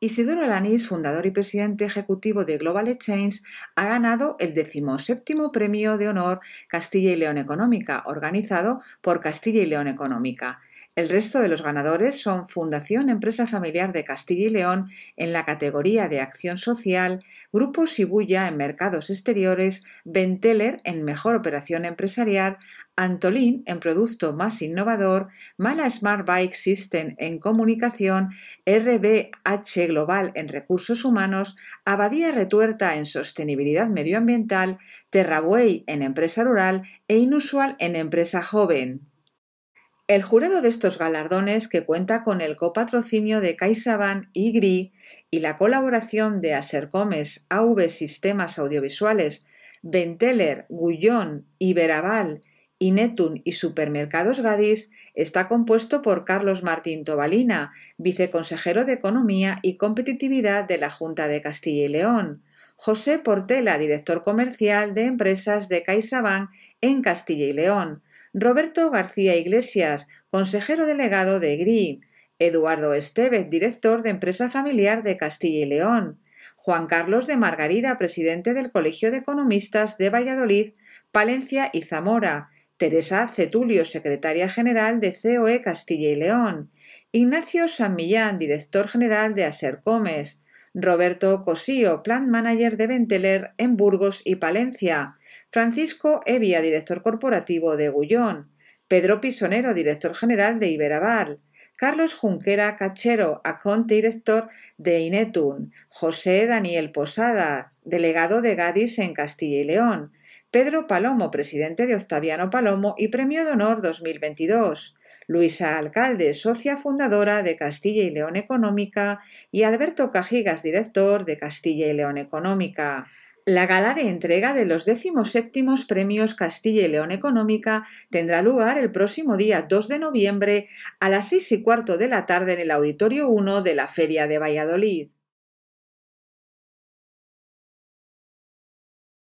Isidoro Alanís, fundador y presidente ejecutivo de Global Exchange, ha ganado el decimoséptimo premio de honor Castilla y León Económica, organizado por Castilla y León Económica. El resto de los ganadores son Fundación Empresa Familiar de Castilla y León en la categoría de Acción Social, Grupo Sibuya en Mercados Exteriores, Benteler en Mejor Operación Empresarial, Antolin en producto más innovador, Mala Smart Bike System en comunicación, RBH Global en recursos humanos, Abadía Retuerta en sostenibilidad medioambiental, Terraway en empresa rural e Inusual en empresa joven. El jurado de estos galardones, que cuenta con el copatrocinio de CaixaBank y GRI y la colaboración de Acercomes, AV Sistemas Audiovisuales, Venteler, y Veraval, Inetun y Supermercados Gadis está compuesto por Carlos Martín Tobalina, viceconsejero de Economía y Competitividad de la Junta de Castilla y León, José Portela, director comercial de empresas de CaixaBank en Castilla y León, Roberto García Iglesias, consejero delegado de GRI, Eduardo Estevez, director de Empresa Familiar de Castilla y León, Juan Carlos de Margarida, presidente del Colegio de Economistas de Valladolid, Palencia y Zamora, Teresa Cetulio, secretaria general de COE Castilla y León, Ignacio San director general de Aser Roberto Cosío, plant manager de Venteler en Burgos y Palencia, Francisco Evia, director corporativo de Gullón, Pedro Pisonero, director general de Iberaval, Carlos Junquera Cachero, account director de Inetun, José Daniel Posada, delegado de Gadis en Castilla y León, Pedro Palomo, presidente de Octaviano Palomo y Premio de Honor 2022, Luisa Alcalde, socia fundadora de Castilla y León Económica, y Alberto Cajigas, director de Castilla y León Económica. La gala de entrega de los 17 Premios Castilla y León Económica tendrá lugar el próximo día 2 de noviembre a las 6 y cuarto de la tarde en el Auditorio 1 de la Feria de Valladolid.